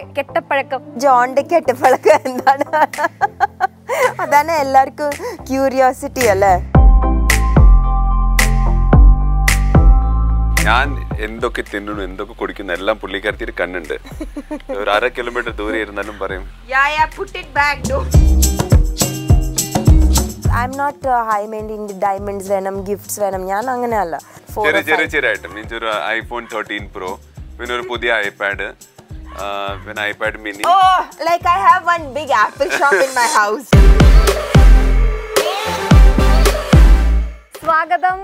ജോണിന്റെ കെട്ടപ്പഴക്കം ജോണിന്റെ കെട്ടപ്പഴക്കം എന്താണ് അതാണ് എല്ലാവർക്കും ക്യൂരിയോസിറ്റി അല്ലേ ഞാൻ എന്തൊക്കെ തിന്നണു എന്തൊക്കെ കുടിക്കുന്നു എല്ലാം പുള്ളിക്കാരത്തി കണ്ണുണ്ട് ഒരു അര കിലോമീറ്റർ ദൂരെ ഇരുന്നാലും പറയും I'm not high maintain diamonds വേണം ഗിഫ്റ്റ്സ് വേണം ഞാൻ അങ്ങനെയല്ല ചെറിയ ചെറിയ ചെറിയ ഐറ്റം മീൻസ് ഒരു ഐഫോൺ തേർട്ടീൻ പ്രോ പിന്നെ ഒരു പുതിയ iPad uh, an iPad mini. Oh, like I have one big Apple shop in my house. സ്വാഗതം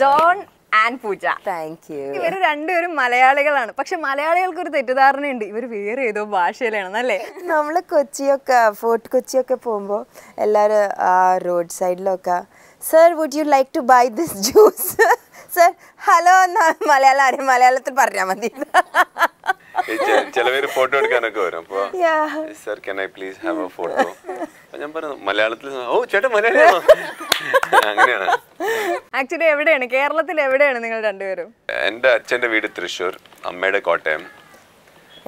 John and Pooja thank you ഇവർ രണ്ടുപേരും മലയാളികളാണ് പക്ഷെ മലയാളികൾക്ക് ഒരു തെറ്റിദ്ധാരണയുണ്ട് ഇവർ വേറെ ഏതോ ഭാഷയിലാണെന്നല്ലേ നമ്മൾ കൊച്ചിയൊക്കെ ഫോർട്ട് കൊച്ചിയൊക്കെ പോകുമ്പോൾ എല്ലാവരും റോഡ് സൈഡിലൊക്കെ sir would you like to buy this juice sir hello എന്നാ മലയാളം ആരും മലയാളത്തിൽ പറഞ്ഞാൽ മതി ചില പേര് ഫോട്ടോ എടുക്കാനൊക്കെ വരും അപ്പൊ sir can I please have a photo ഞാൻ പറഞ്ഞു മലയാളത്തിൽ ഓ ചേട്ടൻ മലയാളി അങ്ങനെയാണ് ആക്ച്വലി എവിടെയാണ് കേരളത്തിൽ എവിടെയാണ് നിങ്ങൾ രണ്ടുപേരും എന്റെ അച്ഛന്റെ വീട് തൃശ്ശൂർ അമ്മയുടെ കോട്ടയം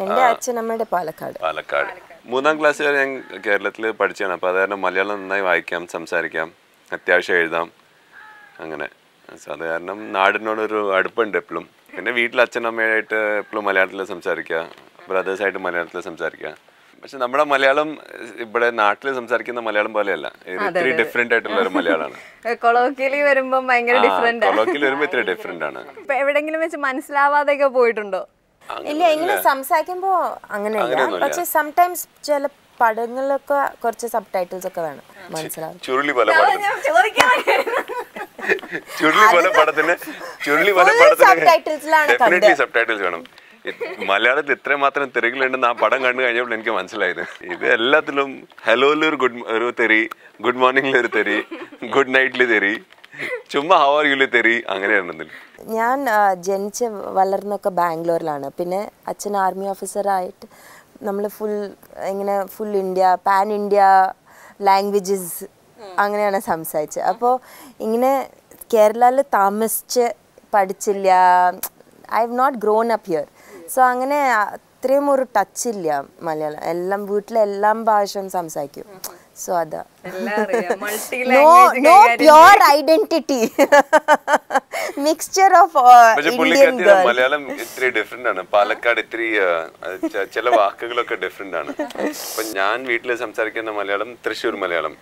എന്റെ അച്ഛൻ അമ്മയുടെ പാലക്കാട് പാലക്കാട് മൂന്നാം ക്ലാസ് വരെ ഞാൻ കേരളത്തിൽ പഠിച്ചാണ് അപ്പൊ അതുകാരണം മലയാളം നന്നായി വായിക്കാം സംസാരിക്കാം അത്യാവശ്യം എഴുതാം അങ്ങനെ സാധാരണ നാടിനോടൊരു അടുപ്പുണ്ട് എപ്പോഴും എൻ്റെ വീട്ടിൽ അച്ഛനമ്മയായിട്ട് എപ്പോഴും മലയാളത്തിൽ സംസാരിക്കുക ബ്രദേഴ്സായിട്ട് മലയാളത്തിൽ സംസാരിക്കുക പക്ഷെ നമ്മുടെ മലയാളം ഇവിടെ നാട്ടിൽ സംസാരിക്കുന്ന മലയാളം പോലെയല്ല ഡിഫറെന്റ് ആയിട്ടുള്ള ഒരു മലയാളമാണ് കൊളോക്കിയലി വരുമ്പോൾ ഡിഫറെന്റ് കൊളോക്കിയലി വരുമ്പോൾ ആണ് എവിടെങ്കിലും വെച്ച് മനസ്സിലാവാതെയൊക്കെ പോയിട്ടുണ്ടോ ഇല്ല ഇങ്ങനെ സംസാരിക്കുമ്പോ അങ്ങനെയല്ല പക്ഷെ സംടൈംസ് ചില പടങ്ങളിലൊക്കെ കുറച്ച് സബ് ടൈറ്റിൽസ് ഒക്കെ വേണം മനസ്സിലാവും ചുരുളി ചുരുളി സബ് ടൈറ്റിൽസ് വേണം മലയാളത്തിൽ ഇത്രയും മാത്രം തെരുകിലുണ്ടെന്ന് ആ പടം കണ്ടു കഴിഞ്ഞപ്പോൾ എനിക്ക് മനസ്സിലായത് ഇത് എല്ലാത്തിലും ഹലോയിൽ ഒരു ഗുഡ് ഒരു തെറി ഗുഡ് മോർണിംഗിൽ ഒരു തെറി ഗുഡ് നൈറ്റിൽ തെറി ചുമ്മാ ഹവർ യുലി തെറി അങ്ങനെയാണ് ഞാൻ ജനിച്ച് വളർന്നൊക്കെ ബാംഗ്ലൂരിലാണ് പിന്നെ അച്ഛൻ ആർമി ഓഫീസറായിട്ട് നമ്മൾ ഫുൾ ഇങ്ങനെ full India pan India languages അങ്ങനെയാണ് സംസാരിച്ചത് അപ്പോൾ ഇങ്ങനെ കേരളയിൽ താമസിച്ച് പഠിച്ചില്ല I have not grown up here so അങ്ങനെ അത്രയും ഒരു ടച്ച് ഇല്ല മലയാളം എല്ലാം വീട്ടിലെല്ലാം ഭാഷയും സംസാരിക്കും സോ അതാ no no pure identity mixture of Malayalam ഇത്തിരി ഡിഫറെന്റ് ആണ് പാലക്കാട് ഇത്തിരി uh, ചില വാക്കുകളൊക്കെ ഡിഫറെന്റ് ആണ് അപ്പൊ ഞാൻ വീട്ടിൽ സംസാരിക്കുന്ന മലയാളം തൃശ്ശൂർ മലയാളം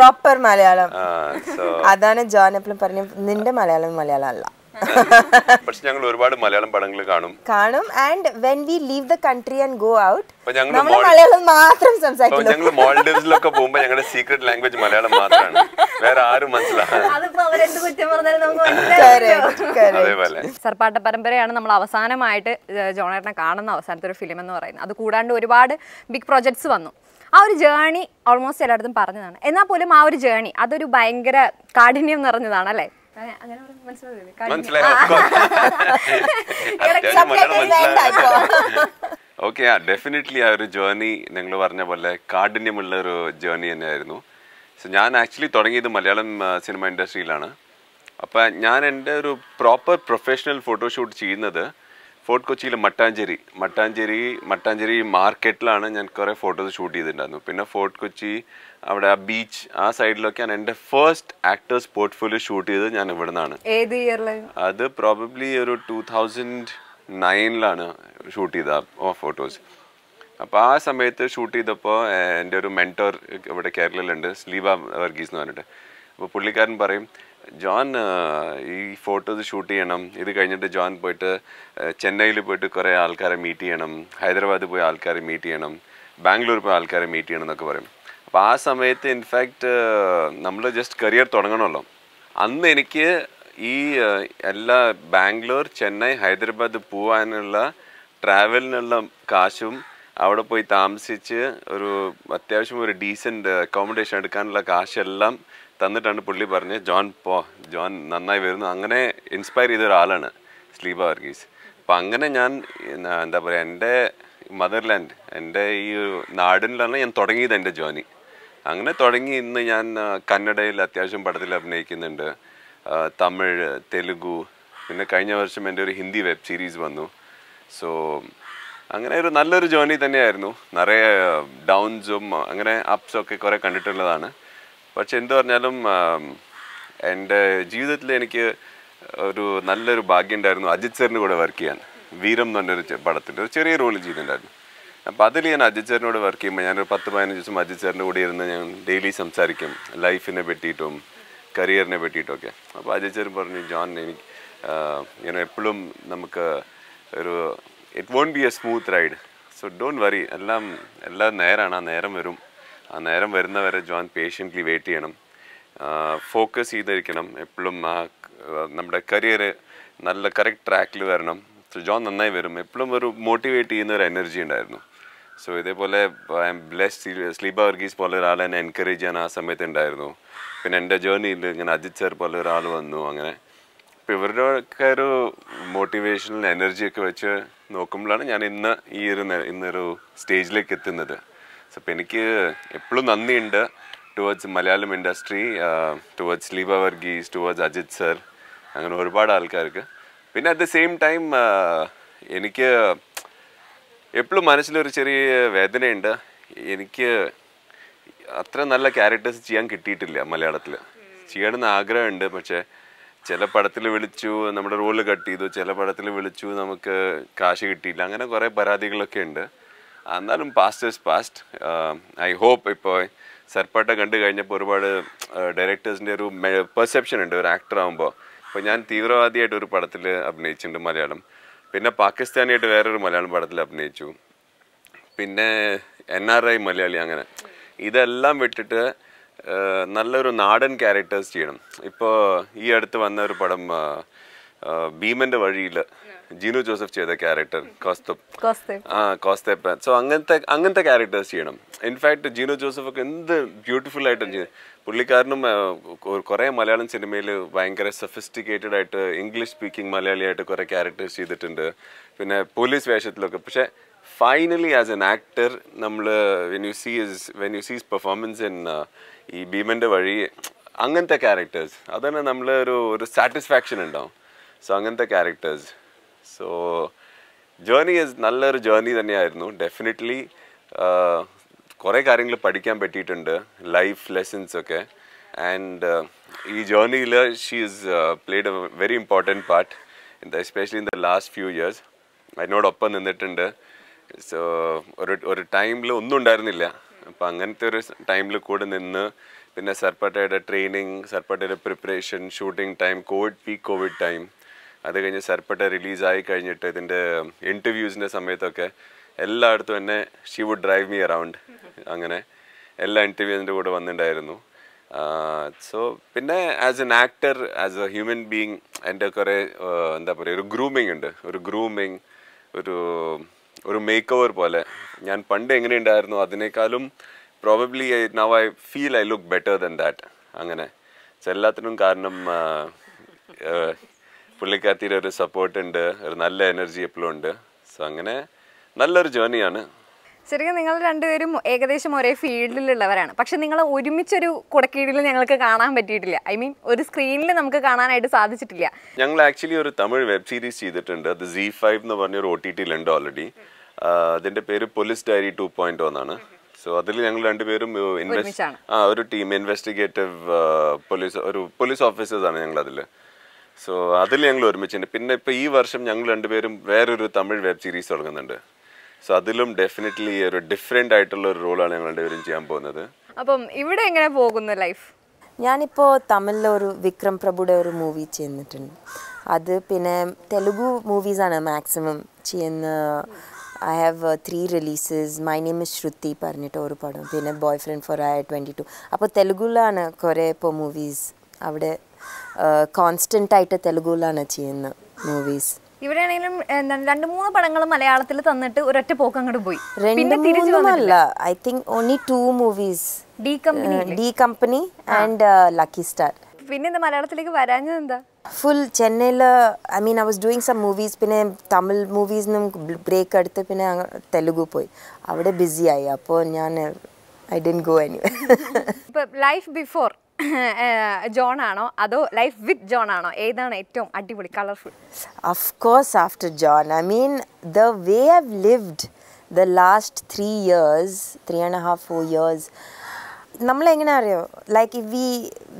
പ്രോപ്പർ മലയാളം അതാണ് ജോൺ എപ്പോഴും പറഞ്ഞു നിന്റെ മലയാളം മലയാളം അല്ല പക്ഷെ ഞങ്ങൾ ഒരുപാട് മലയാളം പടങ്ങൾ കാണും കാണും and when we leave the country and go out Malayalam മാത്രം സംസാരിക്കും ഞങ്ങൾ മോൾഡീവ്സിലൊക്കെ പോകുമ്പോൾ ഞങ്ങളുടെ സീക്രട്ട് ലാംഗ്വേജ് മലയാളം മാത്രമാണ് വേറെ ആരും മനസ്സിലാവും സർപ്പാട്ട പരമ്പരയാണ് നമ്മൾ അവസാനമായിട്ട് ജോണേട്ടനെ കാണുന്ന അവസാനത്തെ ഒരു ഫിലിം എന്ന് പറയുന്നത് അത് കൂടാണ്ട് ഒരുപാട് ബിഗ് പ്രൊജക്ട്സ് വന്നു ആ ഒരു ജേണി ഓൾമോസ്റ്റ് എല്ലായിടത്തും പറഞ്ഞതാണ് എന്നാൽ പോലും ആ ഒരു ജേണി അതൊരു ഭയങ്കര കാഠിന്യം നിറഞ്ഞതാണ് അല്ലേ ഓക്കെ ആ ഡെഫിനറ്റ്ലി ആ ഒരു ജേർണി നിങ്ങൾ പറഞ്ഞ പോലെ കാഠിന്യമുള്ള ഒരു ജേർണി തന്നെയായിരുന്നു സോ ഞാൻ ആക്ച്വലി തുടങ്ങിയത് മലയാളം സിനിമ ഇൻഡസ്ട്രിയിലാണ് അപ്പം ഞാൻ എൻ്റെ ഒരു പ്രോപ്പർ പ്രൊഫഷണൽ ഫോട്ടോഷൂട്ട് ചെയ്യുന്നത് ഫോർട്ട് കൊച്ചിയിൽ മട്ടാഞ്ചേരി മട്ടാഞ്ചേരി മട്ടാഞ്ചേരി മാർക്കറ്റിലാണ് ഞാൻ കുറേ ഫോട്ടോസ് ഷൂട്ട് ചെയ്തിട്ടുണ്ടായിരുന്നു പിന്നെ ഫോർട്ട് കൊച്ചി അവിടെ ആ ബീച്ച് ആ സൈഡിലൊക്കെയാണ് എൻ്റെ ഫസ്റ്റ് ആക്ടേഴ്സ് പോർട്ട്ഫോളിയോ ഷൂട്ട് ചെയ്തത് ഞാൻ ഇവിടെ നിന്നാണ് അത് പ്രോബബ്ലി ഒരു ടൂ തൗസൻഡ് നയനിലാണ് ഷൂട്ട് ചെയ്ത ആ ഫോട്ടോസ് അപ്പോൾ ആ സമയത്ത് ഷൂട്ട് ചെയ്തപ്പോൾ എൻ്റെ ഒരു മെന്റോർ ഇവിടെ കേരളയിലുണ്ട് സ്ലീബ വർഗീസ് എന്ന് പറഞ്ഞിട്ട് അപ്പോൾ പുള്ളിക്കാരൻ പറയും ജോൺ ഈ ഫോട്ടോസ് ഷൂട്ട് ചെയ്യണം ഇത് കഴിഞ്ഞിട്ട് ജോൺ പോയിട്ട് ചെന്നൈയിൽ പോയിട്ട് കുറേ ആൾക്കാരെ മീറ്റ് ചെയ്യണം ഹൈദരാബാദ് പോയി ആൾക്കാരെ മീറ്റ് ചെയ്യണം ബാംഗ്ലൂർ പോയി ആൾക്കാരെ മീറ്റ് ചെയ്യണം എന്നൊക്കെ പറയും അപ്പോൾ ആ സമയത്ത് ഇൻഫാക്റ്റ് നമ്മൾ ജസ്റ്റ് കരിയർ തുടങ്ങണമല്ലോ അന്ന് എനിക്ക് ഈ എല്ലാ ബാംഗ്ലൂർ ചെന്നൈ ഹൈദരാബാദ് പോവാനുള്ള ട്രാവലിനുള്ള കാശും അവിടെ പോയി താമസിച്ച് ഒരു അത്യാവശ്യം ഒരു ഡീസൻറ്റ് അക്കോമഡേഷൻ എടുക്കാനുള്ള കാശെല്ലാം തന്നിട്ടാണ് പുള്ളി പറഞ്ഞ് ജോൺ പോ ജോൺ നന്നായി വരുന്നു അങ്ങനെ ഇൻസ്പയർ ചെയ്ത ഒരാളാണ് സ്ലീബ വർഗീസ് അപ്പം അങ്ങനെ ഞാൻ എന്താ പറയുക എൻ്റെ മദർലാൻഡ് എൻ്റെ ഈ നാടിനിലാണ് ഞാൻ തുടങ്ങിയത് എൻ്റെ ജോണി അങ്ങനെ തുടങ്ങി ഇന്ന് ഞാൻ കന്നഡയിൽ അത്യാവശ്യം പടത്തിൽ അഭിനയിക്കുന്നുണ്ട് തമിഴ് തെലുഗു പിന്നെ കഴിഞ്ഞ വർഷം എൻ്റെ ഒരു ഹിന്ദി വെബ് സീരീസ് വന്നു സോ അങ്ങനെ ഒരു നല്ലൊരു ജേർണി തന്നെയായിരുന്നു നിറയെ ഡൗൺസും അങ്ങനെ ഒക്കെ കുറേ കണ്ടിട്ടുള്ളതാണ് പക്ഷെ എന്ത് പറഞ്ഞാലും എൻ്റെ ജീവിതത്തിൽ എനിക്ക് ഒരു നല്ലൊരു ഭാഗ്യം ഉണ്ടായിരുന്നു അജിത് സാറിൻ്റെ കൂടെ വർക്ക് ചെയ്യാൻ വീരം എന്ന് പറഞ്ഞൊരു പടത്തിൻ്റെ ഒരു ചെറിയ റോൾ ചെയ്തിട്ടുണ്ടായിരുന്നു അപ്പം അതിൽ ഞാൻ അജിത് സാറിനോട് വർക്ക് ചെയ്യുമ്പോൾ ഞാനൊരു പത്ത് പതിനഞ്ച് ദിവസം അജിത് സാറിൻ്റെ കൂടെ ഇരുന്ന് ഞാൻ ഡെയിലി സംസാരിക്കും ലൈഫിനെ പറ്റിയിട്ടും കരിയറിനെ പറ്റിയിട്ടൊക്കെ അപ്പോൾ അജിത് സാർ പറഞ്ഞു ജോൺ എനിക്ക് ഞാൻ എപ്പോഴും നമുക്ക് ഒരു it won't be a smooth ride so don't worry എല്ലാം എല്ലാം നേരാണ് ആ നേരം വരും ആ നേരം വരുന്നവരെ ജോൺ പേഷ്യൻ്റ്ലി വെയിറ്റ് ചെയ്യണം ഫോക്കസ് ചെയ്തിരിക്കണം എപ്പോഴും ആ നമ്മുടെ കരിയർ നല്ല കറക്റ്റ് ട്രാക്കിൽ വരണം സോ ജോൺ നന്നായി വരും എപ്പോഴും ഒരു മോട്ടിവേറ്റ് ചെയ്യുന്ന ഒരു എനർജി ഉണ്ടായിരുന്നു സോ ഇതേപോലെ I'm blessed Sleeba Varghese പോലെ ഒരാളെ എന്നെ എൻകറേജ് ചെയ്യാൻ ആ സമയത്ത് ഉണ്ടായിരുന്നു പിന്നെ എൻ്റെ ജേർണിയിൽ ഇങ്ങനെ അജിത് സർ പോലെ ഒരാൾ വന്നു അങ്ങനെ അപ്പോൾ ഇവരുടെ ഒക്കെ ഒരു മോട്ടിവേഷനൽ എനർജിയൊക്കെ വെച്ച് നോക്കുമ്പോഴാണ് ഞാൻ ഇന്ന് ഈ ഒരു ഇന്നൊരു സ്റ്റേജിലേക്ക് എത്തുന്നത് അപ്പോൾ എനിക്ക് എപ്പോഴും നന്ദിയുണ്ട് towards Malayalam industry towards Sleeba Varghese towards Ajith sir അങ്ങനെ ഒരുപാട് ആൾക്കാർക്ക് പിന്നെ അറ്റ് ദ സെയിം ടൈം എനിക്ക് എപ്പോഴും മനസ്സിലൊരു ചെറിയ വേദനയുണ്ട് എനിക്ക് അത്ര നല്ല ക്യാരക്ടേഴ്സ് ചെയ്യാൻ കിട്ടിയിട്ടില്ല മലയാളത്തിൽ ചെയ്യണമെന്ന് ആഗ്രഹമുണ്ട് പക്ഷേ ചില പടത്തിൽ വിളിച്ചു നമ്മുടെ റോള് കട്ട് ചെയ്തു ചില പടത്തിൽ വിളിച്ചു നമുക്ക് കാശ് കിട്ടിയില്ല അങ്ങനെ കുറേ പരാതികളൊക്കെ ഉണ്ട് എന്നാലും past is past I hope ഇപ്പോൾ സർപ്പാട്ട കണ്ടു കഴിഞ്ഞപ്പോൾ ഒരുപാട് ഡയറക്ടേഴ്സിൻ്റെ ഒരു പെർസെപ്ഷൻ ഉണ്ട് ഒരു ആക്ടർ ആകുമ്പോൾ അപ്പോൾ ഞാൻ തീവ്രവാദിയായിട്ട് ഒരു പടത്തിൽ അഭിനയിച്ചിട്ടുണ്ട് മലയാളം പിന്നെ പാകിസ്ഥാനിയായിട്ട് വേറൊരു മലയാളം പടത്തിൽ അഭിനയിച്ചു പിന്നെ എൻ ആർ ഐ മലയാളി അങ്ങനെ ഇതെല്ലാം വിട്ടിട്ട് നല്ലൊരു നാടൻ ക്യാരക്ടേഴ്സ് ചെയ്യണം ഇപ്പോൾ ഈ അടുത്ത് വന്ന ഒരു പടം ഭീമൻ്റെ വഴിയിൽ ജീനു ജോസഫ് ചെയ്ത ക്യാരക്ടർ കോസ്തപ് ആ കോസ്തബ് സോ അങ്ങനത്തെ അങ്ങനത്തെ ക്യാരക്ടേഴ്സ് ചെയ്യണം ഇൻഫാക്ട് ജീനു ജോസഫ് ഒക്കെ എന്ത് ബ്യൂട്ടിഫുൾ ആയിട്ട് പുള്ളിക്കാരനും കുറേ മലയാളം സിനിമയിൽ ഭയങ്കര സഫിസ്റ്റിക്കേറ്റഡ് ആയിട്ട് ഇംഗ്ലീഷ് സ്പീക്കിംഗ് മലയാളിയായിട്ട് കുറേ ക്യാരക്ടേഴ്സ് ചെയ്തിട്ടുണ്ട് പിന്നെ പോലീസ് വേഷത്തിലൊക്കെ പക്ഷേ ഫൈനലി ആസ് എൻ ആക്ടർ നമ്മൾ when you see is when you sees performance in ഈ ഭീമൻ്റെ വഴി അങ്ങനത്തെ ക്യാരക്ടേഴ്സ് അതന്നെ നമ്മൾ ഒരു ഒരു സാറ്റിസ്ഫാക്ഷൻ ഉണ്ടാവും സോ അങ്ങനത്തെ ക്യാരക്ടേഴ്സ് സോ ജേർണി ഇസ് നല്ലൊരു ജേർണി തന്നെയായിരുന്നു ഡെഫിനറ്റ്ലി കുറേ കാര്യങ്ങൾ പഠിക്കാൻ പറ്റിയിട്ടുണ്ട് ലൈഫ് ലെസൺസ് ഒക്കെ ആൻഡ് ഈ ജേർണിയിൽ she is played a very important part in the especially in the last few years അതിനോടൊപ്പം നിന്നിട്ടുണ്ട് സോ ഒരു ഒരു ടൈമിൽ ഒന്നും ഉണ്ടായിരുന്നില്ല അപ്പം അങ്ങനത്തെ ഒരു ടൈമിൽ കൂടെ നിന്ന് പിന്നെ സർപ്പട്ടയുടെ ട്രെയിനിങ് സർപ്പട്ടയുടെ preparation shooting time COVID peak COVID time അത് കഴിഞ്ഞ് സർപ്പട്ട റിലീസായി കഴിഞ്ഞിട്ട് ഇതിൻ്റെ ഇൻ്റർവ്യൂസിൻ്റെ സമയത്തൊക്കെ എല്ലായിടത്തും എന്നെ she would drive me around അങ്ങനെ എല്ലാ ഇൻ്റർവ്യൂസിൻ്റെ കൂടെ വന്നിട്ടുണ്ടായിരുന്നു സോ പിന്നെ as an actor as a human being എൻ്റെ കുറേ എന്താ പറയുക ഒരു ഗ്രൂമിങ് ഉണ്ട് ഒരു ഗ്രൂമിങ് ഒരു ഒരു മേക്ക് ഓവർ പോലെ ഞാൻ പണ്ട് എങ്ങനെ ഉണ്ടായിരുന്നു അതിനേക്കാളും probably now I feel I look better than that അങ്ങനെ എല്ലാത്തിനും കാരണം പുള്ളിക്കാത്തിയുടെ ഒരു സപ്പോർട്ട് ഉണ്ട് ഒരു നല്ല എനർജി എപ്പോഴും ഉണ്ട് സോ അങ്ങനെ നല്ലൊരു ജേർണിയാണ് ശരിക്കും നിങ്ങൾ രണ്ടുപേരും ഏകദേശം ഒരേ ഫീൽഡിലുള്ളവരാണ് പക്ഷെ നിങ്ങൾ ഒരുമിച്ചൊരു കുടക്കീഴിൽ ഞങ്ങൾക്ക് കാണാൻ പറ്റിയിട്ടില്ല ഐ മീൻ ഒരു സ്ക്രീനിൽ നമുക്ക് കാണാനായിട്ട് സാധിച്ചിട്ടില്ല ഞങ്ങൾ ആക്ച്വലി ഒരു തമിഴ് വെബ് സീരീസ് ചെയ്തിട്ടുണ്ട് അത് സി ഫൈവ് എന്ന് പറഞ്ഞ ഒരു ഒ ടി ടിയിലുണ്ട് ഓൾറെഡി അതിന്റെ പേര് പോലീസ് ഡയറി ടു പോയിന്റ് ഒന്നാണ് സോ അതിൽ ഞങ്ങൾ രണ്ടുപേരും ഇൻവെസ്റ്റിഗേറ്റീവ് പോലീസ് ഒരു പോലീസ് ഓഫീസേഴ്സ് ആണ് ഞങ്ങൾ അതിൽ സോ അതിൽ ഞങ്ങൾ ഒരുമിച്ചുണ്ട് പിന്നെ ഇപ്പോൾ ഈ വർഷം ഞങ്ങൾ രണ്ടുപേരും വേറൊരു തമിഴ് വെബ് സീരീസ് തുടങ്ങുന്നുണ്ട് സോ അതിലും ഡെഫിനറ്റ്ലി ഒരു ഡിഫറെൻ്റ് ആയിട്ടുള്ള ഒരു റോളാണ് ഞങ്ങൾ രണ്ടുപേരും ചെയ്യാൻ പോകുന്നത് അപ്പം ഇവിടെ എങ്ങനെ പോകുന്നു ലൈഫ് ഞാനിപ്പോൾ തമിഴിലെ ഒരു വിക്രം പ്രഭുടെ ഒരു മൂവി ചെയ്യുന്നിട്ടുണ്ട് അത് പിന്നെ തെലുഗു മൂവീസാണ് മാക്സിമം ചെയ്യുന്ന I have three releases my name Shruti പറഞ്ഞിട്ട് ഒരു പടം പിന്നെ boyfriend for hire twenty two അപ്പോൾ തെലുഗുലാണ് കുറേ ഇപ്പോൾ മൂവീസ് അവിടെ കോൺസ്റ്റന്റ് ആയിട്ട് തെലുഗുവിലാണ് ചെയ്യുന്നത് മൂവീസ് ഇവിടെയാണെങ്കിലും രണ്ട് മൂന്ന് പടങ്ങൾ മലയാളത്തിൽ തന്നിട്ട് ഒരൊറ്റ പോക്ക് അങ്ങോട്ട് പോയി അല്ല I think only two movies D company D company and lucky star പിന്നെ എന്താ മലയാളത്തിലേക്ക് വരാഞ്ഞത് എന്താ ഫുൾ ചെന്നൈയിൽ I mean I was doing some movies പിന്നെ തമിഴ് മൂവീസ് നമുക്ക് ബ്രേക്ക് എടുത്ത് പിന്നെ തെലുഗു പോയി അവിടെ ആയി അപ്പോൾ ഞാൻ I then go anyway life before John ആണോ അതോ ലൈഫ് വിത്ത് ജോൺ ആണോ ഏതാണ് ഏറ്റവും അടിപൊളി colourful of course after John I mean the way have lived the last three years three and half four years നമ്മളെങ്ങനെ അറിയോ like we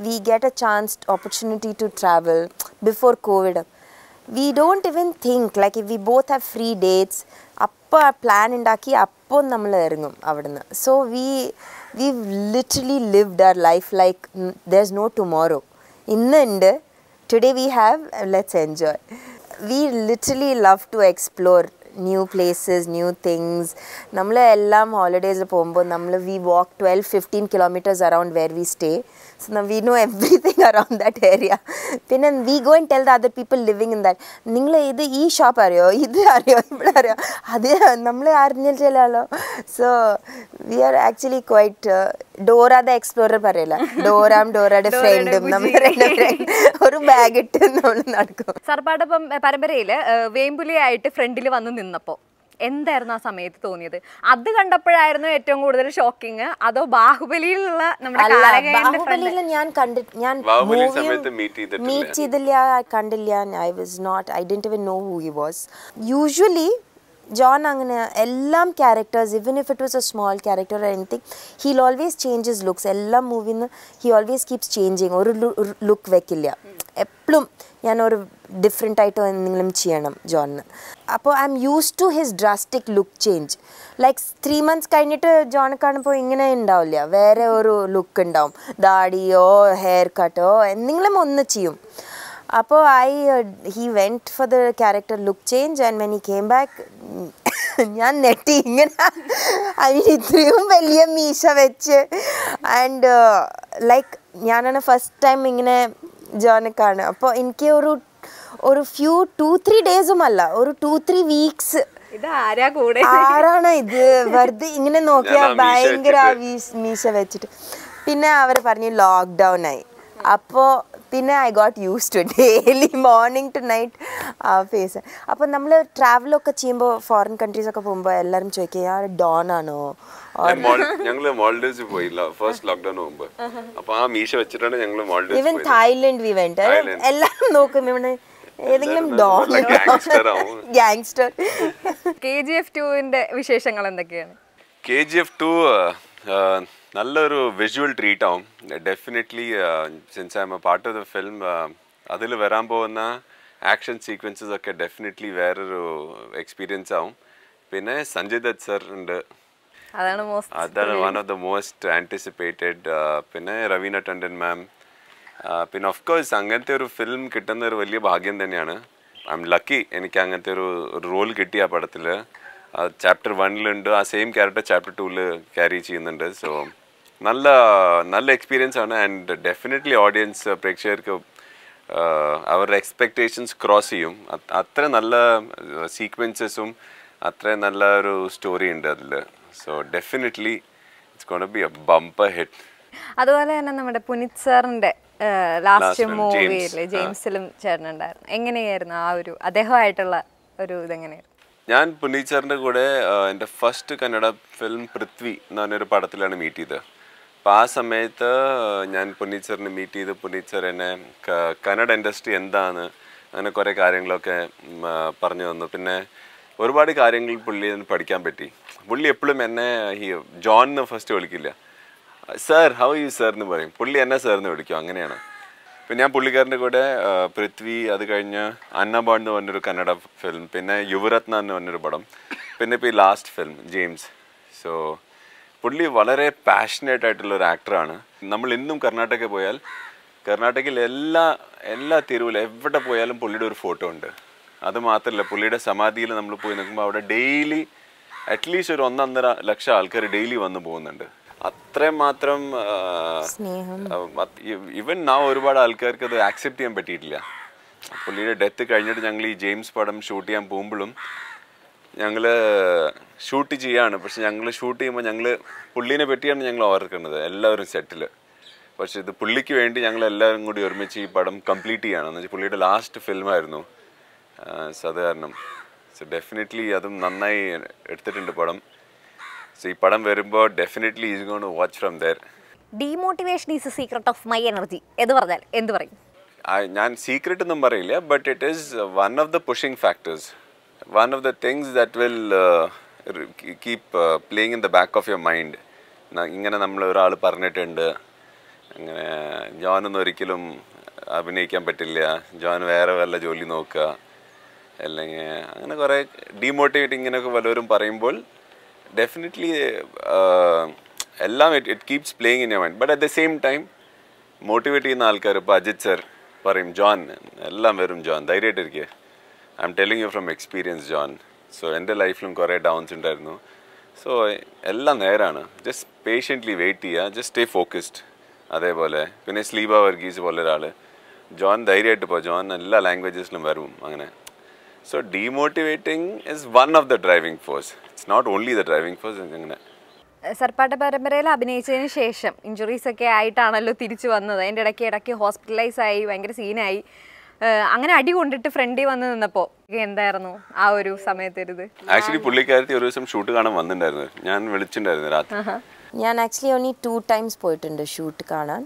we get a chance opportunity to travel before COVID we don't even think like we both have free dates അപ്പോൾ plan ഉണ്ടാക്കി അപ്പോൾ നമ്മൾ ഇറങ്ങും അവിടുന്ന് so we we've literally lived our life like there's no tomorrow. In the end, today we have, let's enjoy. We literally love to explore new places new things നമ്മൾ എല്ലാം ഹോളിഡേയ്സിൽ പോകുമ്പോൾ നമ്മൾ we walk twelve fifteen kilometres around where we stay so we know everything around that area പിന്നെ we go and tell the other people living in that നിങ്ങൾ ഇത് ഈ shop അറിയോ ഇത് അറിയോ ഇവിടെ അറിയോ അത് നമ്മൾ അറിഞ്ഞിട്ടില്ലല്ലോ so we are actually quite Dora the explorer പറയില്ല ഡോറാം ഡോറയുടെ ഫ്രണ്ടും നമ്മൾ ഒരു ബാഗ് ഇട്ട് നമ്മൾ നടക്കും സർപ്പാടൊപ്പം പരമ്പരയിൽ വേമ്പുലിയായിട്ട് ഫ്രണ്ടിൽ വന്ന് നിന്നപ്പോൾ എന്തായിരുന്നു ആ സമയത്ത് തോന്നിയത് അത് കണ്ടപ്പോഴായിരുന്നു ഏറ്റവും കൂടുതൽ ഷോക്കിങ് അതോ ബാഹുബലിയിലുള്ള നമ്മുടെ ഞാൻ ഞാൻ മീറ്റ് ചെയ്തില്ല കണ്ടില്ല I was not I know who he was usually John അങ്ങനെ എല്ലാം characters even if it was a small character anything he'll always changes looks എല്ലാ മൂവിയിൽ നിന്ന് ഹി ഓൾവേസ് കീപ്സ് ചേഞ്ചിങ് ഒരു ലുക്ക് വെക്കില്ല എപ്പോഴും ഞാൻ ഒരു ഡിഫറെൻ്റ് ആയിട്ട് എന്തെങ്കിലും ചെയ്യണം ജോണിന് അപ്പോൾ I'm use to his drastic look change like three months കഴിഞ്ഞിട്ട് ജോൺ കാണുമ്പോൾ ഇങ്ങനെ ഉണ്ടാവില്ല വേറെ ഒരു ലുക്ക് ഉണ്ടാവും ദാടിയോ ഹെയർ കട്ടോ എന്തെങ്കിലും ഒന്ന് ചെയ്യും അപ്പോൾ I he went for the character look change and when he came back ഞാൻ നെട്ടി ഇങ്ങനെ ഐ മീൻ ഇത്രയും വലിയ മീശ വെച്ച് ആൻഡ് ലൈക്ക് uh, ഞാനാണ് ഫസ്റ്റ് ടൈം ഇങ്ങനെ ജോനക്കാണ് അപ്പോൾ എനിക്ക് ഒരു ഒരു ഫ്യൂ ടു ത്രീ ഡേയ്സും അല്ല ഒരു ടു ത്രീ വീക്സ് ആരാണ് ഇത് വെറുതെ ഇങ്ങനെ നോക്കിയാൽ ഭയങ്കര മീശ വെച്ചിട്ട് പിന്നെ അവർ പറഞ്ഞു ലോക്ക്ഡൗൺ ആയി അപ്പോൾ പിന്നെ I got use to daily morning to night ആ ഫേസ് അപ്പം നമ്മൾ ട്രാവലൊക്കെ ചെയ്യുമ്പോൾ ഫോറിൻ ഒക്കെ പോകുമ്പോൾ എല്ലാവരും ചോദിക്കുക ആ ഡോൺ ആണോ ഏതെങ്കിലും എന്തൊക്കെയാണ് നല്ലൊരു വിഷ്വൽ ട്രീറ്റാവും definitely since I'm a part of the film അതിൽ വരാൻ പോകുന്ന ആക്ഷൻ സീക്വൻസസ് ഒക്കെ ഡെഫിനറ്റ്ലി വേറൊരു എക്സ്പീരിയൻസ് ആവും പിന്നെ സഞ്ജയ് ദത്ത് സർ ഉണ്ട് അതാണ് one of the most anticipated പിന്നെ രവീന ടണ്ടൻ മാം പിന്നെ ഓഫ് കോഴ്സ് അങ്ങനത്തെ ഒരു ഫിലിം കിട്ടുന്ന ഒരു വലിയ ഭാഗ്യം തന്നെയാണ് ഐ എം ലക്കി എനിക്ക് അങ്ങനത്തെ ഒരു റോൾ കിട്ടി ആ പടത്തിൽ ചാപ്റ്റർ വണ്ണിലുണ്ട് ആ സെയിം ക്യാരക്ടർ ചാപ്റ്റർ ടൂവിൽ ക്യാരി ചെയ്യുന്നുണ്ട് സോ നല്ല നല്ല എക്സ്പീരിയൻസ് ആണ് ആൻഡ് ഡെഫിനറ്റ്ലി ഓഡിയൻസ് പ്രേക്ഷകർക്ക് അവരുടെ എക്സ്പെക്റ്റേഷൻസ് ക്രോസ് ചെയ്യും അത്ര നല്ല സീക്വൻസസും അത്ര നല്ല ഒരു സ്റ്റോറി ഉണ്ട് അതിൽ so definitely it's be a bumper hit അതുപോലെ തന്നെ നമ്മുടെ പുനിത് സാറിന്റെ ലാസ്റ്റ് മൂവിയിൽ ജെയിംസിലും ചേർന്നുണ്ടായിരുന്നു എങ്ങനെയായിരുന്നു ആ ഒരു അദ്ദേഹമായിട്ടുള്ള ഒരു ഇതെങ്ങനെയായിരുന്നു ഞാൻ പുനീച്ചറിൻ്റെ കൂടെ എൻ്റെ ഫസ്റ്റ് കന്നഡ ഫിലിം പൃഥ്വി എന്ന് പറഞ്ഞൊരു പടത്തിലാണ് മീറ്റ് ചെയ്തത് അപ്പോൾ ആ സമയത്ത് ഞാൻ പുനീച്ചറിനെ മീറ്റ് ചെയ്ത് പുനീച്ചർ എന്നെ കന്നഡ ഇൻഡസ്ട്രി എന്താണ് അങ്ങനെ കുറേ കാര്യങ്ങളൊക്കെ പറഞ്ഞു തന്നു പിന്നെ ഒരുപാട് കാര്യങ്ങൾ പുള്ളി പഠിക്കാൻ പറ്റി പുള്ളി എപ്പോഴും എന്നെ ഈ ജോൺ എന്ന് ഫസ്റ്റ് വിളിക്കില്ല സാർ ഹൗ യു സാർ എന്ന് പറയും പുള്ളി എന്നെ സർ എന്ന് വിളിക്കും അങ്ങനെയാണ് പിന്നെ ഞാൻ പുള്ളിക്കാരൻ്റെ കൂടെ പൃഥ്വി അത് കഴിഞ്ഞ് അന്നബാൺ എന്ന് പറഞ്ഞൊരു കന്നഡ ഫിലിം പിന്നെ യുവരത്ന എന്ന് പറഞ്ഞൊരു പടം പിന്നെ ഇപ്പോൾ ഈ ലാസ്റ്റ് ഫിലിം ജെയിംസ് സോ പുള്ളി വളരെ പാഷനേറ്റ് ആയിട്ടുള്ള ഒരു ആക്ടറാണ് നമ്മൾ ഇന്നും കർണാടകയിൽ പോയാൽ കർണാടകയിൽ എല്ലാ എല്ലാ തെരുവിലും എവിടെ പോയാലും പുള്ളിയുടെ ഒരു ഫോട്ടോ ഉണ്ട് അത് മാത്രമല്ല പുള്ളിയുടെ സമാധിയിൽ നമ്മൾ പോയി നിൽക്കുമ്പോൾ അവിടെ ഡെയിലി അറ്റ്ലീസ്റ്റ് ഒരു ഒന്നൊന്നര ലക്ഷം ആൾക്കാർ ഡെയിലി വന്ന് പോകുന്നുണ്ട് അത്രയും മാത്രം ഇവൻ ആ ഒരുപാട് ആൾക്കാർക്ക് അത് ആക്സെപ്റ്റ് ചെയ്യാൻ പറ്റിയിട്ടില്ല പുള്ളിയുടെ ഡെത്ത് കഴിഞ്ഞിട്ട് ഞങ്ങൾ ഈ ജെയിംസ് പടം ഷൂട്ട് ചെയ്യാൻ പോകുമ്പോഴും ഞങ്ങൾ ഷൂട്ട് ചെയ്യാണ് പക്ഷെ ഞങ്ങൾ ഷൂട്ട് ചെയ്യുമ്പോൾ ഞങ്ങൾ പുള്ളീനെ പറ്റിയാണ് ഞങ്ങൾ ഓർക്കുന്നത് എല്ലാവരും സെറ്റിൽ പക്ഷെ ഇത് പുള്ളിക്ക് വേണ്ടി ഞങ്ങൾ എല്ലാവരും കൂടി ഒരുമിച്ച് ഈ പടം കംപ്ലീറ്റ് ചെയ്യണം എന്ന് വെച്ചാൽ പുള്ളിയുടെ ലാസ്റ്റ് ഫിലിമായിരുന്നു ആയിരുന്നു അത് സോ ഡെഫിനറ്റ്ലി അതും നന്നായി എടുത്തിട്ടുണ്ട് പടം സോ ഈ പടം വരുമ്പോൾ definitely is gone watch from there demotivation is a secret of my energy എന്ന് പറഞ്ഞാൽ എന്ത് പറയും ഞാൻ സീക്രട്ട് ഒന്നും പറയില്ല but it is one of the pushing factors one of the things that will keep playing in the back of your mind ഇങ്ങനെ നമ്മൾ ഒരാൾ പറഞ്ഞിട്ടുണ്ട് അങ്ങനെ ജോനൊന്നും ഒരിക്കലും അഭിനയിക്കാൻ പറ്റില്ല ജോൻ വേറെ വല്ല ജോലി നോക്കുക അല്ലെങ്കിൽ അങ്ങനെ കുറേ ഡീമോട്ടിവേറ്റ് ഇങ്ങനെയൊക്കെ പലരും പറയുമ്പോൾ ഡെഫിനറ്റ്ലി uh, എല്ലാം it it keeps playing in your mind but at the same time motivate ചെയ്യുന്ന ആൾക്കാർ ഇപ്പോൾ അജിത് സർ പറയും ജോൺ എല്ലാം വരും ജോൺ ധൈര്യമായിട്ട് ഇരിക്കുക I'm telling you from experience John so എൻ്റെ ലൈഫിലും കുറേ ഡൗൺസ് ഉണ്ടായിരുന്നു സോ എല്ലാം നേരാണ് ജസ്റ്റ് പേഷ്യൻ്റ്ലി വെയിറ്റ് ചെയ്യുക ജസ്റ്റ് സ്റ്റേ ഫോക്കസ്ഡ് അതേപോലെ പിന്നെ സ്ലീബ വർഗീസ് പോലെ ഒരാൾ ജോൺ ധൈര്യമായിട്ട് പോ ജോൺ എല്ലാ ലാംഗ്വേജസിലും വരും അങ്ങനെ so demotivating is one of the driving force it's not only the driving force ഇങ്ങനെ സർപ്പാട്ട പരമ്പരയിൽ അഭിനയിച്ചതിന് ശേഷം ഇഞ്ചുറീസ് ഒക്കെ ആയിട്ടാണല്ലോ തിരിച്ചു വന്നത് അതിൻ്റെ ഇടയ്ക്ക് ഇടയ്ക്ക് ഹോസ്പിറ്റലൈസ് ആയി ഭയങ്കര സീനായി അങ്ങനെ അടി കൊണ്ടിട്ട് ഫ്രണ്ടി വന്ന് നിന്നപ്പോ എന്തായിരുന്നു ആ ഒരു സമയത്തരുത് ആക്ച്വലി പുള്ളിക്കാരത്തി ഒരു ദിവസം ഷൂട്ട് കാണാൻ വന്നിട്ടുണ്ടായിരുന്നു ഞാൻ വിളിച്ചിട്ടുണ്ടായിരുന്നു രാത്രി ഞാൻ ആക്ച്വലി ഓൺലി ടു ടൈംസ് പോയിട്ടുണ്ട് ഷൂട്ട് കാണാൻ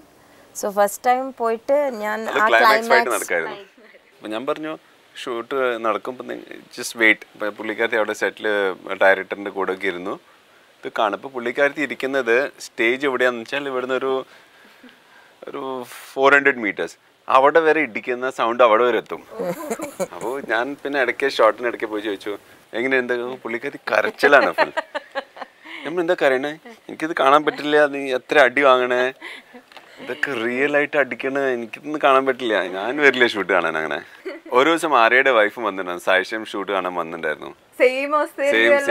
സോ ഫസ്റ്റ് ടൈം പോയിട്ട് ഞാൻ ഞാൻ പറഞ്ഞു ഷൂട്ട് നടക്കുമ്പോൾ ജസ്റ്റ് വെയിറ്റ് ഇപ്പം പുള്ളിക്കാരത്തി അവിടെ സെറ്റിൽ ഡയറക്ടറിൻ്റെ കൂടെ ഒക്കെ ഇരുന്നു ഇത് കാണുമ്പോൾ പുള്ളിക്കാരത്തി ഇരിക്കുന്നത് സ്റ്റേജ് എവിടെയാണെന്ന് വെച്ചാൽ ഇവിടുന്ന് ഒരു ഒരു ഫോർ ഹൺഡ്രഡ് മീറ്റേഴ്സ് അവിടെ വരെ ഇടിക്കുന്ന സൗണ്ട് അവിടെ വരെ എത്തും അപ്പോൾ ഞാൻ പിന്നെ ഇടയ്ക്ക് ഷോട്ടിന് ഇടയ്ക്ക് പോയി ചോദിച്ചു എങ്ങനെ എന്താ പുള്ളിക്കാരി കരച്ചിലാണ് ഫുൾ നമ്മൾ എന്താ കരയണേ എനിക്കിത് കാണാൻ പറ്റില്ല നീ എത്ര അടി വാങ്ങണേ ഇതൊക്കെ റിയൽ ആയിട്ട് അടിക്കണേ എനിക്കിതൊന്നും കാണാൻ പറ്റില്ല ഞാൻ വരില്ല ഷൂട്ട് കാണാൻ അങ്ങനെ ഒരു ദിവസം ആരയുടെ വൈഫ് വന്നിട്ടുണ്ടായിരുന്നു സായിഷ്യം ഷൂട്ട് കാണാൻ വന്നിട്ടുണ്ടായിരുന്നു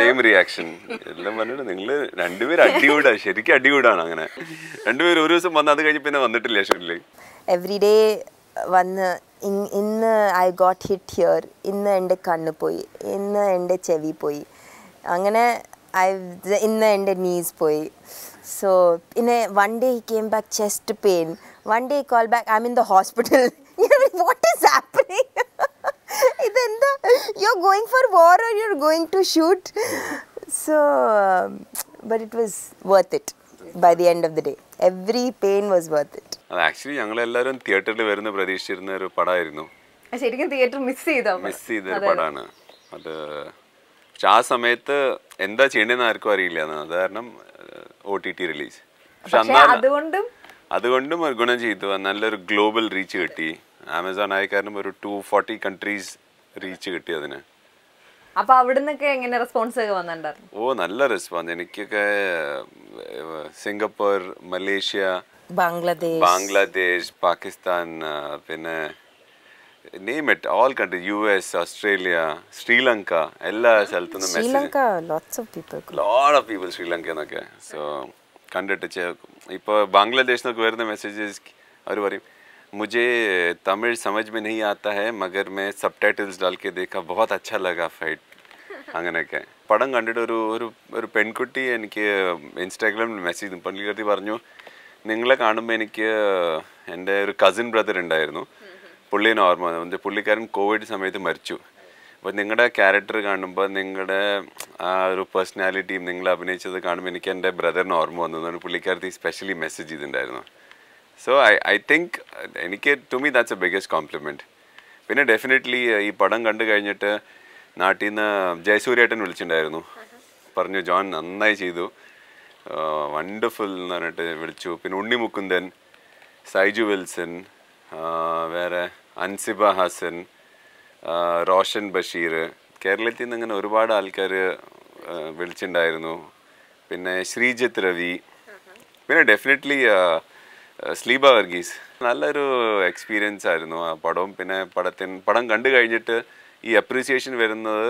സെയിം റിയാക്ഷൻ എല്ലാം പറഞ്ഞിട്ട് നിങ്ങള് രണ്ടുപേരും അടികൂടാ ശരിക്കും അടികൂടാണ് അങ്ങനെ രണ്ടുപേരും ഒരു ദിവസം വന്ന് അത് കഴിഞ്ഞ് പിന്നെ വന്നിട്ടില്ല ഷൂട്ടില് എവറി ഡേ വന്ന് ഇന്ന് ഐ ഗോട്ട് ഹിറ്റ് ഹിയർ ഇന്ന് എൻ്റെ കണ്ണ് പോയി ഇന്ന് എൻ്റെ ചെവി പോയി അങ്ങനെ ഐ ഇന്ന് എൻ്റെ നീസ് പോയി സോ പിന്നെ one day came back chest pain one day call back I mean the hospital what is happening ഇതെന്താ you are going for war or you are going to shoot so but it was worth it by the end of the day every pain was worth it actually ഞങ്ങൾ എല്ലാവരും തിയേറ്ററിൽ വരുന്ന പ്രതീക്ഷിച്ചിരുന്ന ഒരു പടമായിരുന്നു ശരിക്കും theatre miss ചെയ്തോ miss ചെയ്ത ഒരു പടമാണ് അത് പക്ഷെ ആ സമയത്ത് എന്താ ചെയ്യേണ്ടതെന്ന് ആർക്കും അറിയില്ല അത് കാരണം ഒ ടി ടി റിലീസ് പക്ഷെ അതുകൊണ്ടും ഗുണം ചെയ്തു നല്ലൊരു ഗ്ലോബൽ റീച്ച് കിട്ടി ആമസോൺ ആയ കാരണം ഒരു ടു ഫോർട്ടി കൺട്രീസ് റീച്ച് കിട്ടി അതിന് അപ്പൊ അവിടുന്നൊക്കെ എങ്ങനെ റെസ്പോൺസ് ഒക്കെ വന്നിട്ടുണ്ടായിരുന്നു ഓ നല്ല റെസ്പോൺസ് എനിക്കൊക്കെ സിംഗപ്പൂർ മലേഷ്യ ബംഗ്ലാദേശ് ബംഗ്ലാദേശ് പാകിസ്ഥാൻ പിന്നെ name it all country U S Australia Sri Lanka എല്ലാ ശ്രീലങ്ക ലോട്ട്സ് ഓഫ് സ്ഥലത്തു ലോട്ട് ഓഫ് പീപ്പിൾ ശ്രീലങ്ക എന്നൊക്കെ സോ കണ്ടിട്ട് ഇപ്പോൾ ബംഗ്ലാദേശിൽ നിന്നൊക്കെ വരുന്ന മെസ്സേജസ് അവർ പറയും मुझे तमिल समझ में नहीं आता है मगर मैं सब डाल के देखा बहुत अच्छा लगा അങ്ങനെ അങ്ങനെയൊക്കെ പടം കണ്ടിട്ട് ഒരു ഒരു ഒരു പെൺകുട്ടി എനിക്ക് ഇൻസ്റ്റാഗ്രാമിൽ മെസ്സേജ് പള്ളിക്കത്തി പറഞ്ഞു നിങ്ങളെ കാണുമ്പോൾ എനിക്ക് എൻ്റെ ഒരു കസിൻ ബ്രദർ ഉണ്ടായിരുന്നു പുള്ളീനെ ഓർമ്മ വന്നത് പുള്ളിക്കാരൻ കോവിഡ് സമയത്ത് മരിച്ചു അപ്പോൾ നിങ്ങളുടെ ക്യാരക്ടർ കാണുമ്പോൾ നിങ്ങളുടെ ആ ഒരു പേഴ്സണാലിറ്റിയും നിങ്ങൾ അഭിനയിച്ചത് കാണുമ്പോൾ എനിക്ക് എൻ്റെ ബ്രദറിന് ഓർമ്മ വന്നതാണ് പുള്ളിക്കാരത്തി സ്പെഷ്യലി മെസ്സേജ് ചെയ്തിട്ടുണ്ടായിരുന്നു സോ ഐ ഐ തിങ്ക് എനിക്ക് to me that's a biggest compliment പിന്നെ ഡെഫിനറ്റ്ലി uh, ഈ പടം കണ്ടു കഴിഞ്ഞിട്ട് നാട്ടിൽ നിന്ന് ജയസൂര്യേട്ടൻ വിളിച്ചിട്ടുണ്ടായിരുന്നു പറഞ്ഞു ജോൺ നന്നായി ചെയ്തു വണ്ടർഫുൾ എന്ന് പറഞ്ഞിട്ട് വിളിച്ചു പിന്നെ ഉണ്ണി മുക്കുന്ദൻ സൈജു വിൽസൺ വേറെ അൻസിബ ഹസൻ റോഷൻ ബഷീർ കേരളത്തിൽ നിന്ന് അങ്ങനെ ഒരുപാട് ആൾക്കാർ വിളിച്ചിട്ടുണ്ടായിരുന്നു പിന്നെ ശ്രീജിത്ത് രവി പിന്നെ ഡെഫിനറ്റ്ലി സ്ലീബ uh, വർഗീസ് നല്ലൊരു എക്സ്പീരിയൻസ് ആയിരുന്നു ആ പടവും പിന്നെ പടത്തിൻ പടം കണ്ടു കഴിഞ്ഞിട്ട് ഈ അപ്രീസിയേഷൻ വരുന്നത്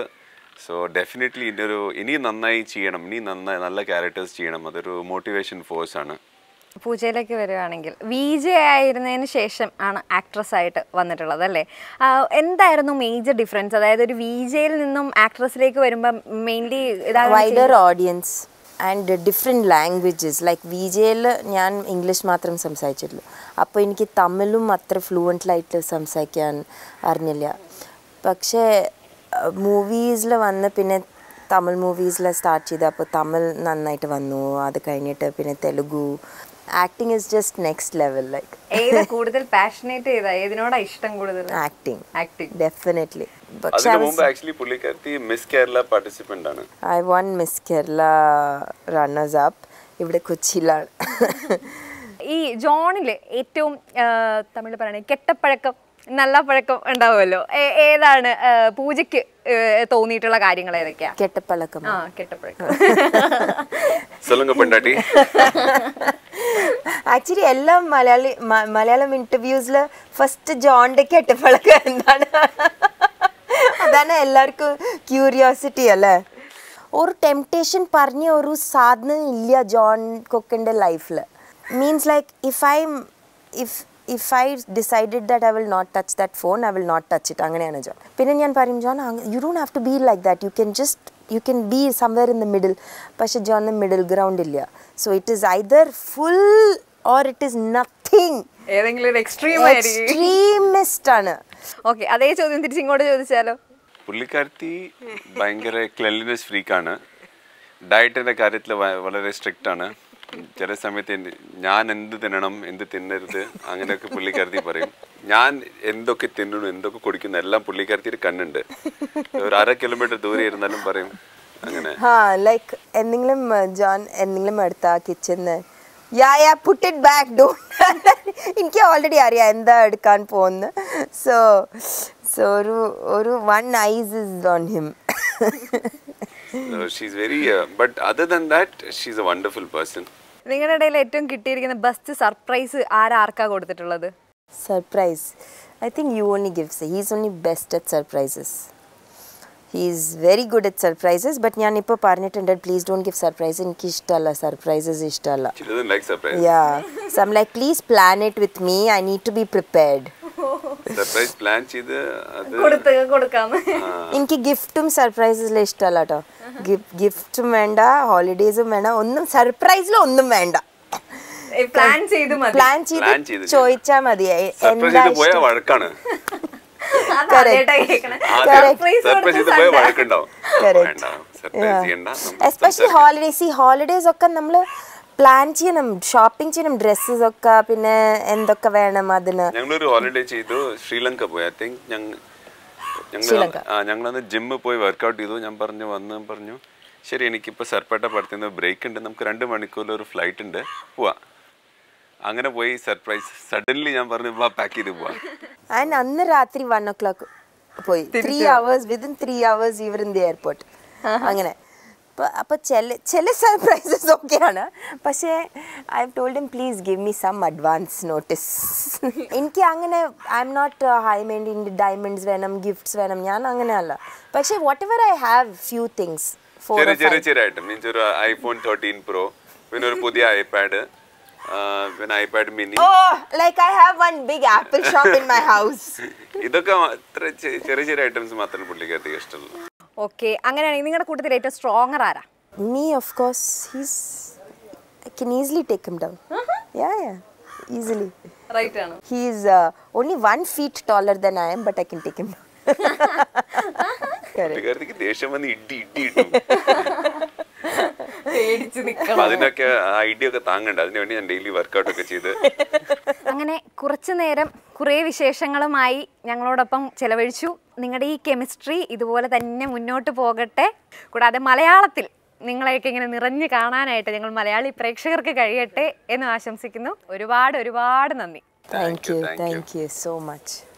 സോ ഡെഫിനറ്റ്ലി ഇതിൻ്റെ ഒരു ഇനിയും നന്നായി ചെയ്യണം ഇനിയും നന്നായി നല്ല ക്യാരക്ടേഴ്സ് ചെയ്യണം അതൊരു മോട്ടിവേഷൻ ഫോഴ്സ് ആണ് പൂജയിലേക്ക് വരികയാണെങ്കിൽ വി ജെ ആയിരുന്നതിന് ശേഷം ആണ് ആക്ട്രസ് ആയിട്ട് വന്നിട്ടുള്ളത് അല്ലേ എന്തായിരുന്നു മേജർ ഡിഫറൻസ് അതായത് ഒരു വി ജെയിൽ നിന്നും ആക്ട്രസിലേക്ക് വരുമ്പോൾ mainly wider audience and different languages like we ജെയിൽ ഞാൻ ഇംഗ്ലീഷ് മാത്രം സംസാരിച്ചിട്ടുള്ളൂ അപ്പോൾ എനിക്ക് തമിഴും അത്ര ഫ്ലുവൻ്റിലായിട്ട് സംസാരിക്കാൻ അറിഞ്ഞില്ല പക്ഷേ മൂവീസിൽ വന്ന് പിന്നെ തമിഴ് മൂവീസിൽ സ്റ്റാർട്ട് ചെയ്ത് അപ്പോൾ തമിഴ് നന്നായിട്ട് വന്നു അത് കഴിഞ്ഞിട്ട് പിന്നെ Telugu acting is just next level like കൂടുതൽ പാഷനേറ്റ് ഇഷ്ടം കൂടുതൽ acting acting definitely actually Miss Kerala ആണ് I Miss Kerala runners up ഇവിടെ കൊച്ചിയിലാണ് ഈ ജോണിലെ ഏറ്റവും തമിഴ് പറയണേ കെട്ടപ്പഴക്കം നല്ല പഴക്കം ഉണ്ടാവുമല്ലോ ഏതാണ് പൂജയ്ക്ക് തോന്നിയിട്ടുള്ള കാര്യങ്ങൾ ഏതൊക്കെയാ കെട്ടപ്പഴക്കം ആ കെട്ടപ്പഴക്കം ആക്ച്വലി എല്ലാ മലയാളി മലയാളം ഇന്റർവ്യൂസില് ഫസ്റ്റ് ജോണിന്റെ കെട്ടപ്പഴക്കം എന്താണ് അതാണ് എല്ലാവർക്കും ക്യൂരിയോസിറ്റി അല്ലേ ഒരു ടെംപ്ടേഷൻ പറഞ്ഞ ഒരു സാധനം ഇല്ല ജോൺ കൊക്കിൻ്റെ ലൈഫിൽ means like if I if if I decided that I will not touch that phone I will not touch it അങ്ങനെയാണ് ജോൺ പിന്നെ ഞാൻ പറയും John you don't have to be like that you can just you can be somewhere in the middle പക്ഷെ the middle ground ഇല്ല so it is either full or it is nothing extreme extremist ആണ് okay അതേ ചോദ്യം ഇങ്ങോട്ട് ചോദിച്ചാലോ പുള്ളിക്കാരത്തി ഭയങ്കര cleanliness ഫ്രീക്കാണ് ഡയറ്റിന്റെ കാര്യത്തിൽ വളരെ സ്ട്രിക്റ്റ് ആണ് ചില സമയത്ത് ഞാൻ എന്ത് തിന്നണം എന്ത് തിന്നരുത് അങ്ങനെയൊക്കെ പുള്ളിക്കാരത്തി പറയും ഞാൻ എന്തൊക്കെ തിന്നണം എന്തൊക്കെ കുടിക്കുന്നു എല്ലാം പുള്ളിക്കാരത്തിയുടെ കണ്ണുണ്ട് ഒരു അര കിലോമീറ്റർ ദൂരെ ഇരുന്നാലും പറയും അങ്ങനെ ലൈക്ക് എന്തെങ്കിലും ജോൺ എന്തെങ്കിലും എടുത്താ kitchen ya ya put it back ഡോ എനിക്ക് ഓൾറെഡി അറിയാം എന്താ എടുക്കാൻ പോകുന്നു സോ സോ ഒരു ഒരു one eyes is on him she's very but other than that she's a wonderful person നിങ്ങളുടെ ഇടയിൽ ഏറ്റവും കിട്ടിയിരിക്കുന്ന ബെസ്റ്റ് സർപ്രൈസ് ആരാർക്കാ കൊടുത്തിട്ടുള്ളത് surprise I think you only gifts he's only best at surprises He is very good at surprises, but ഞാൻ ഇപ്പോൾ പറഞ്ഞിട്ടുണ്ട് please don't give surprise എനിക്ക് ഇഷ്ടമല്ല surprises ഇഷ്ടമല്ല She doesn't like surprises. Yeah. So I'm like please plan it with me. I need to be prepared. Surprise plan ചെയ്ത് എനിക്ക് ഗിഫ്റ്റും സർപ്രൈസിൽ ഇഷ്ടമല്ല കേട്ടോ ഗിഫ്റ്റും വേണ്ട ഹോളിഡേസും വേണ്ട ഒന്നും സർപ്രൈസിൽ ഒന്നും വേണ്ട പ്ലാൻ ചെയ്ത് ചോദിച്ചാൽ മതി എന്താ എസ്പെഷ്യലി ഹോളിഡേസ് ഈ ഹോളിഡേസ് ഒക്കെ നമ്മൾ പ്ലാൻ ചെയ്യണം ഷോപ്പിംഗ് ചെയ്യണം ഡ്രസ്സസ് ഒക്കെ പിന്നെ എന്തൊക്കെ വേണം അതിന് ഞങ്ങളൊരു ഹോളിഡേ ചെയ്തു ശ്രീലങ്ക പോയി ഐ തിങ്ക് ഞങ്ങൾ ഞങ്ങൾ അന്ന് ജിമ്മിൽ പോയി വർക്ക്ഔട്ട് ചെയ്തു ഞാൻ പറഞ്ഞു വന്നു പറഞ്ഞു ശരി എനിക്കിപ്പോൾ സർപ്പേട്ട പഠിത്തുന്ന ബ്രേക്ക് ഉണ്ട് നമുക്ക് രണ്ട് മണിക്കൂറിൽ ഒരു ഫ്ലൈറ്റ് ഉണ്ട് പോവാം അങ്ങനെ പോയി സർപ്രൈസ് സഡൻലി ഞാൻ പറഞ്ഞു പാക്ക് ചെയ്ത് പോവാം ആൻ അന്ന് രാത്രി വൺ ഓ ക്ലോക്ക് പോയി three hours within three hours ഇവർ ഇൻ ദി എയർപോർട്ട് അങ്ങനെ അപ്പോൾ ചില ചില സർപ്രൈസസ് ഒക്കെയാണ് പക്ഷേ I have told him please give me some advance notice എനിക്ക് അങ്ങനെ I'm not high mind diamonds വേണം ഗിഫ്റ്റ്സ് വേണം ഞാൻ അങ്ങനെ അല്ല പക്ഷേ whatever I have few things ചെറിയ ചെറിയ ചെറിയ ഐറ്റം മീൻസ് ഒരു ഐഫോൺ തേർട്ടീൻ പ്രോ പിന്നെ ഒരു പുതിയ ഐപാഡ് പിന്നെ iPad mini oh like I have one big Apple shop in my house ഇതൊക്കെ അത്ര ചെറിയ ചെറിയ ഐറ്റംസ് മാത്രമേ പുള്ളിക്ക് അധികം ഇഷ്ടമുള്ളൂ ഓക്കെ അങ്ങനെയാണെങ്കിൽ നിങ്ങളുടെ കൂട്ടത്തിൽ ഏറ്റവും സ്ട്രോങ്ങർ ആരാ me of course he's I can easily take him down ya ya easily right ആണ് he is only 1 feet taller than I am but I can take him down ദേഷ്യം വന്ന് ഇടി ഇടി ഇട്ടു അതിനൊക്കെ ഐഡിയ ഒക്കെ താങ്ങണ്ട അതിനുവേണ്ടി ഞാൻ ഡെയിലി വർക്കൗട്ട് ഒക്കെ ചെയ്ത് അങ്ങനെ കുറച്ചു നേരം കുറേ വിശേഷങ്ങളുമായി ഞങ്ങളോടൊപ്പം ചെലവഴിച്ചു നിങ്ങളുടെ ഈ കെമിസ്ട്രി ഇതുപോലെ തന്നെ മുന്നോട്ട് പോകട്ടെ കൂടാതെ മലയാളത്തിൽ നിങ്ങളെയൊക്കെ ഇങ്ങനെ നിറഞ്ഞു കാണാനായിട്ട് ഞങ്ങൾ മലയാളി പ്രേക്ഷകർക്ക് കഴിയട്ടെ എന്ന് ആശംസിക്കുന്നു ഒരുപാട് ഒരുപാട് നന്ദി thank you thank you so much